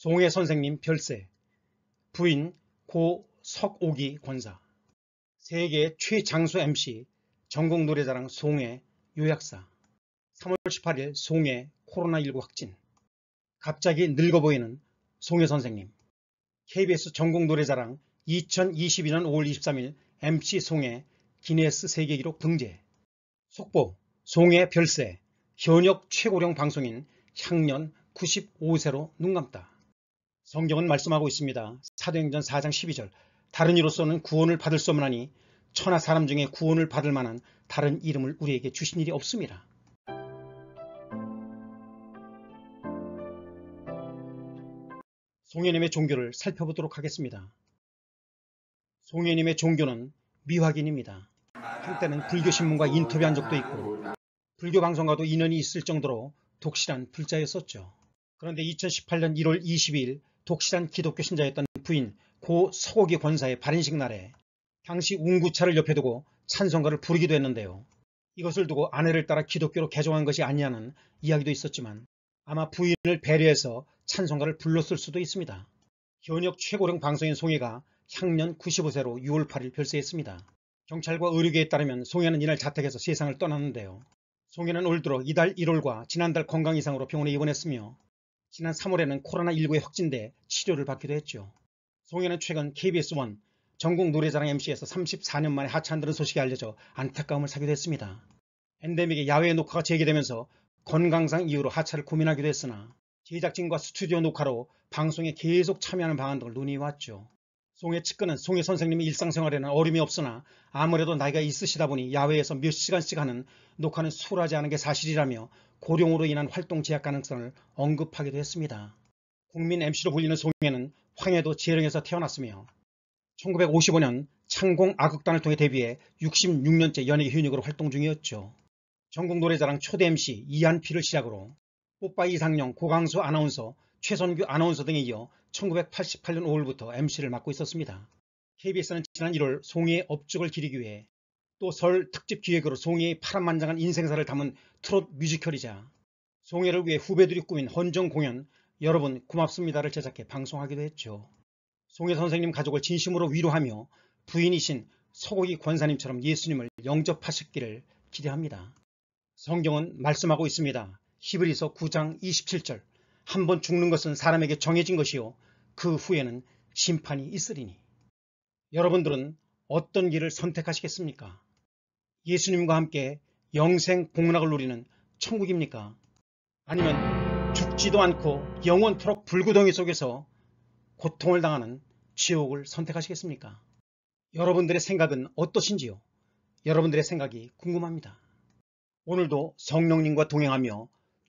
송해 선생님 별세 부인 고 석옥이 권사 세계 최장수 MC 전국 노래자랑 송해 요약사 3월 18일 송해 코로나19 확진 갑자기 늙어 보이는 송해 선생님 KBS 전국 노래자랑 2022년 5월 23일 MC 송해 기네스 세계기록 등재 속보 송해 별세 현역 최고령 방송인 향년 95세로 눈 감다 성경은 말씀하고 있습니다. 사도행전 4장 12절 다른 이로서는 구원을 받을 수 없나니 천하 사람 중에 구원을 받을 만한 다른 이름을 우리에게 주신 일이 없습니다. 송혜님의 종교를 살펴보도록 하겠습니다. 송혜님의 종교는 미확인입니다. 한때는 불교신문과 인터뷰한 적도 있고 불교 방송과도 인연이 있을 정도로 독실한 불자였었죠. 그런데 2018년 1월 22일 독실한 기독교 신자였던 부인 고 서고기 권사의 발인식 날에 당시 운구차를 옆에 두고 찬송가를 부르기도 했는데요. 이것을 두고 아내를 따라 기독교로 개종한 것이 아니냐는 이야기도 있었지만 아마 부인을 배려해서 찬송가를 불렀을 수도 있습니다. 현역 최고령 방송인 송혜가 향년 95세로 6월 8일 별세했습니다. 경찰과 의료계에 따르면 송혜는 이날 자택에서 세상을 떠났는데요. 송혜는 올 들어 이달 1월과 지난달 건강 이상으로 병원에 입원했으며 지난 3월에는 코로나19의 확진돼 치료를 받기도 했죠. 송현은 최근 KBS1 전국 노래자랑 MC에서 34년 만에 하차한다는 소식이 알려져 안타까움을 사기도 했습니다. 엔데믹의 야외 녹화가 재개되면서 건강상 이유로 하차를 고민하기도 했으나 제작진과 스튜디오 녹화로 방송에 계속 참여하는 방안 등을 논의해왔죠. 송의 측근은 송의선생님이 일상생활에는 어림이 없으나 아무래도 나이가 있으시다 보니 야외에서 몇 시간씩 하는 녹화는 수월하지 않은 게 사실이라며 고령으로 인한 활동 제약 가능성을 언급하기도 했습니다. 국민 MC로 불리는 송해는 황해도 재령에서 태어났으며 1955년 창공 악극단을 통해 데뷔해 66년째 연예 현역으로 활동 중이었죠. 전국 노래자랑 초대 MC 이한필을 시작으로 뽀빠 이상영, 고강수 아나운서, 최선규 아나운서 등에 이어 1988년 5월부터 MC를 맡고 있었습니다. KBS는 지난 1월 송이의 업적을 기리기 위해 또 설 특집 기획으로 송이의 파란만장한 인생사를 담은 트롯 뮤지컬이자 송해를 위해 후배들이 꾸민 헌정 공연 여러분 고맙습니다를 제작해 방송하기도 했죠. 송해 선생님 가족을 진심으로 위로하며 부인이신 소고기 권사님처럼 예수님을 영접하셨기를 기대합니다. 성경은 말씀하고 있습니다. 히브리서 9장 27절 한번 죽는 것은 사람에게 정해진 것이요 그 후에는 심판이 있으리니 여러분들은 어떤 길을 선택하시겠습니까? 예수님과 함께 영생 복락을 누리는 천국입니까? 아니면 죽지도 않고 영원토록 불구덩이 속에서 고통을 당하는 지옥을 선택하시겠습니까? 여러분들의 생각은 어떠신지요? 여러분들의 생각이 궁금합니다. 오늘도 성령님과 동행하며